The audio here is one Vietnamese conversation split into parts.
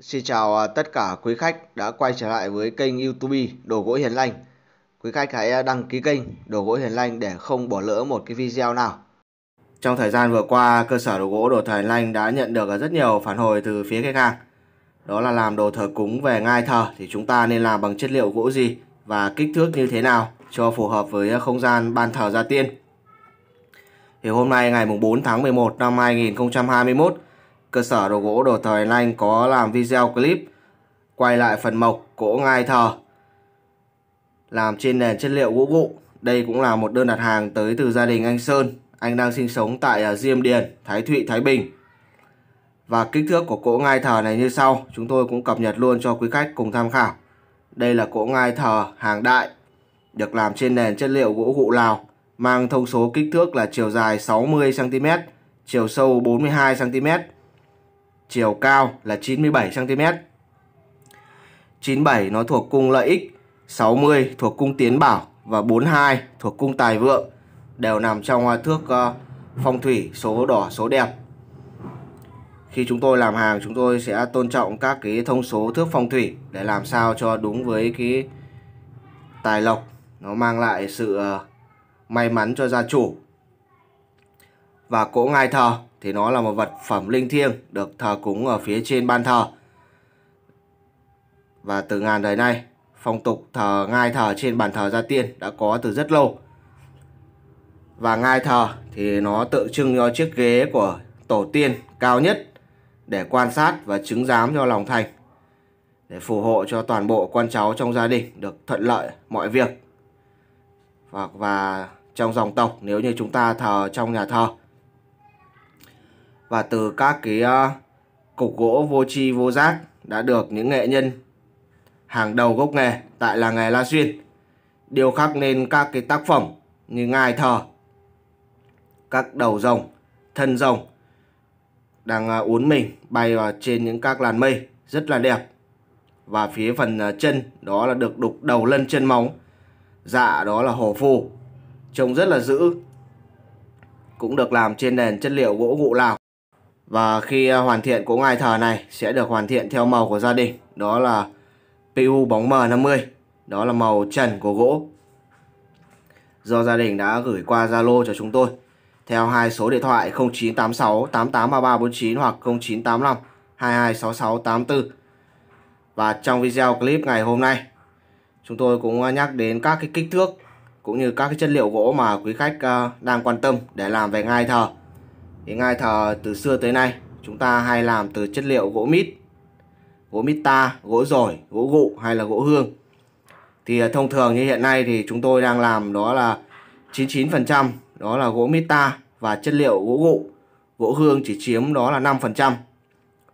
Xin chào à, tất cả quý khách đã quay trở lại với kênh YouTube Đồ gỗ Hiền Lành. Quý khách hãy à, đăng ký kênh Đồ gỗ Hiền Lành để không bỏ lỡ một cái video nào. Trong thời gian vừa qua, cơ sở đồ gỗ Đồ Thờ Hiền Lành đã nhận được à, rất nhiều phản hồi từ phía khách hàng. Đó là làm đồ thờ cúng về ngai thờ thì chúng ta nên làm bằng chất liệu gỗ gì và kích thước như thế nào cho phù hợp với không gian ban thờ gia tiên. Thì hôm nay ngày 4 tháng 11 năm 2021 cơ sở đồ gỗ đồ thời Anh có làm video clip quay lại phần mộc cỗ ngai thờ làm trên nền chất liệu gỗ vụ Đây cũng là một đơn đặt hàng tới từ gia đình anh Sơn. Anh đang sinh sống tại à, Diêm Điền, Thái Thụy, Thái Bình. Và kích thước của cỗ ngai thờ này như sau, chúng tôi cũng cập nhật luôn cho quý khách cùng tham khảo. Đây là cỗ ngai thờ hàng đại, được làm trên nền chất liệu gỗ vụ Lào, mang thông số kích thước là chiều dài 60cm, chiều sâu 42cm chiều cao là 97cm. 97 nó thuộc cung lợi ích, 60 thuộc cung tiến bảo và 42 thuộc cung tài vượng đều nằm trong thước ờ, phong thủy số đỏ số đẹp. Khi chúng tôi làm hàng chúng tôi sẽ tôn trọng các cái thông số thước phong thủy để làm sao cho đúng với cái tài lộc nó mang lại sự ờ, may mắn cho gia chủ và cỗ ngai thờ thì nó là một vật phẩm linh thiêng được thờ cúng ở phía trên ban thờ. Và từ ngàn đời nay, phong tục thờ ngai thờ trên bàn thờ gia tiên đã có từ rất lâu. Và ngai thờ thì nó tượng trưng cho chiếc ghế của tổ tiên cao nhất để quan sát và chứng giám cho lòng thành để phù hộ cho toàn bộ con cháu trong gia đình được thuận lợi mọi việc hoặc và, và trong dòng tộc nếu như chúng ta thờ trong nhà thờ và từ các cái uh, cục gỗ vô tri vô giác đã được những nghệ nhân hàng đầu gốc nghề tại làng nghề La Xuyên điêu khắc nên các cái tác phẩm như ngài thờ, các đầu rồng, thân rồng đang uh, uốn mình bay vào trên những các làn mây rất là đẹp. Và phía phần uh, chân đó là được đục đầu lân chân móng. Dạ đó là hổ phù. Trông rất là dữ. Cũng được làm trên nền chất liệu gỗ gụ Lào. Và khi à, hoàn thiện của ngài thờ này sẽ được hoàn thiện theo màu của gia đình, đó là PU bóng M50, đó là màu trần của gỗ. Do gia đình đã gửi qua Zalo cho chúng tôi theo hai số điện thoại 0986 883349 hoặc 0985 226684. Và trong video clip ngày hôm nay, chúng tôi cũng à, nhắc đến các cái kích thước cũng như các cái chất liệu gỗ mà quý khách à, đang quan tâm để làm về ngai thờ. Thì ngai thờ từ xưa tới nay chúng ta hay làm từ chất liệu gỗ mít, gỗ mít ta, gỗ rồi, gỗ gụ hay là gỗ hương. Thì à, thông thường như hiện nay thì chúng tôi đang làm đó là 99% đó là gỗ mít ta và chất liệu gỗ gụ. Gỗ hương chỉ chiếm đó là 5%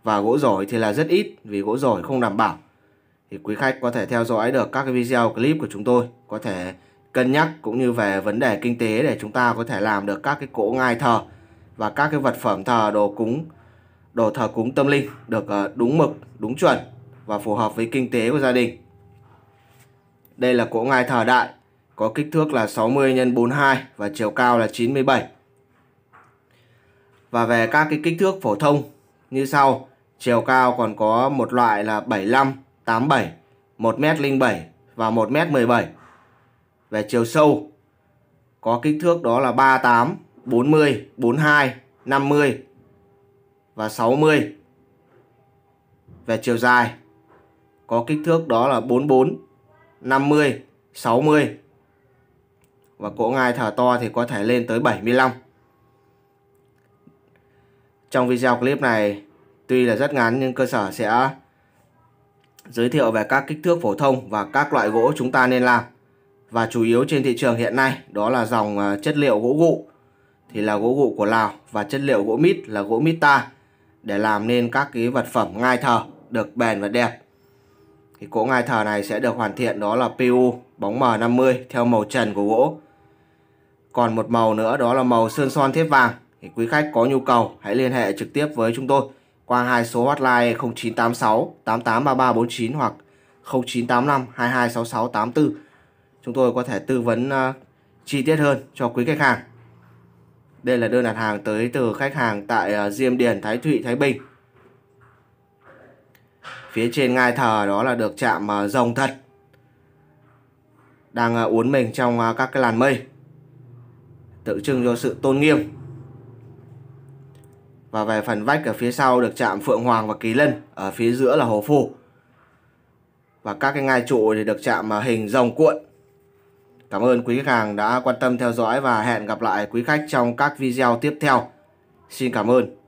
và gỗ rổi thì là rất ít vì gỗ rổi không đảm bảo. Thì quý khách có thể theo dõi được các cái video clip của chúng tôi, có thể cân nhắc cũng như về vấn đề kinh tế để chúng ta có thể làm được các cái cỗ ngai thờ và các cái vật phẩm thờ đồ cúng đồ thờ cúng tâm linh được ờ, đúng mực, đúng chuẩn và phù hợp với kinh tế của gia đình. Đây là cỗ ngài thờ đại, có kích thước là 60 x 42 và chiều cao là 97. Và về các cái kích thước phổ thông như sau, chiều cao còn có một loại là 75, 87, 1m07 và 1m17. Về chiều sâu có kích thước đó là 38, 40, 42, 50 và 60 về chiều dài có kích thước đó là 44, 50, 60 và cỗ ngai thở to thì có thể lên tới 75. Trong video clip này tuy là rất ngắn nhưng cơ sở sẽ giới thiệu về các kích thước phổ thông và các loại gỗ chúng ta nên làm và chủ yếu trên thị trường hiện nay đó là dòng ờ, chất liệu gỗ gụ thì là gỗ gụ của Lào và chất liệu gỗ mít là gỗ mít ta để làm nên các cái vật phẩm ngai thờ được bền và đẹp. Thì cỗ ngai thờ này sẽ được hoàn thiện đó là PU bóng M50 theo màu trần của gỗ. Còn một màu nữa đó là màu sơn son thép vàng. Thì quý khách có nhu cầu hãy liên hệ trực tiếp với chúng tôi qua hai số hotline 0986 883349 hoặc 0985 226684. Chúng tôi có thể tư vấn uh, chi tiết hơn cho quý khách hàng. Đây là đơn đặt hàng tới từ khách hàng tại à, Diêm Điền, Thái Thụy, Thái Bình. Phía trên ngai thờ đó là được chạm à, rồng thật. Đang à, uốn mình trong các cái làn mây. Tượng trưng cho sự tôn nghiêm. Và về phần vách ở phía sau được chạm Phượng Hoàng và Kỳ Lân. Ở phía giữa là Hồ Phù. Và các cái ngai trụ thì được chạm hình rồng cuộn. Cảm ơn quý khách hàng đã quan tâm theo dõi và hẹn gặp lại quý khách trong các video tiếp theo. Xin cảm ơn.